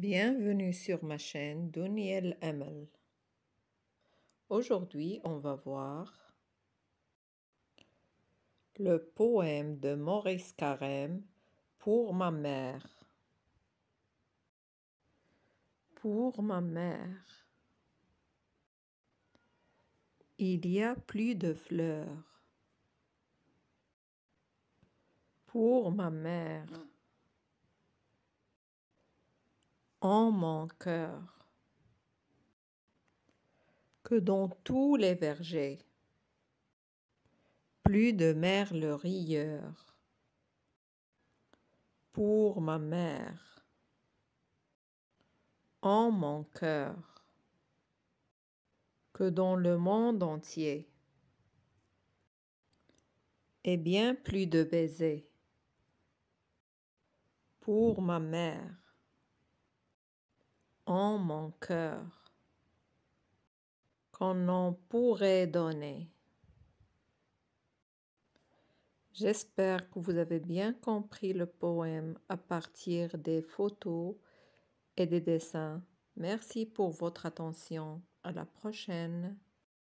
Bienvenue sur ma chaîne Doniel Emmel. Aujourd'hui, on va voir le poème de Maurice Carême pour ma mère. Pour ma mère. Il y a plus de fleurs. Pour ma mère. en mon cœur. Que dans tous les vergers, plus de merle rieur, pour ma mère, en mon cœur, que dans le monde entier, et bien plus de baisers, pour ma mère, mon cœur qu'on en pourrait donner. J'espère que vous avez bien compris le poème à partir des photos et des dessins. Merci pour votre attention. À la prochaine.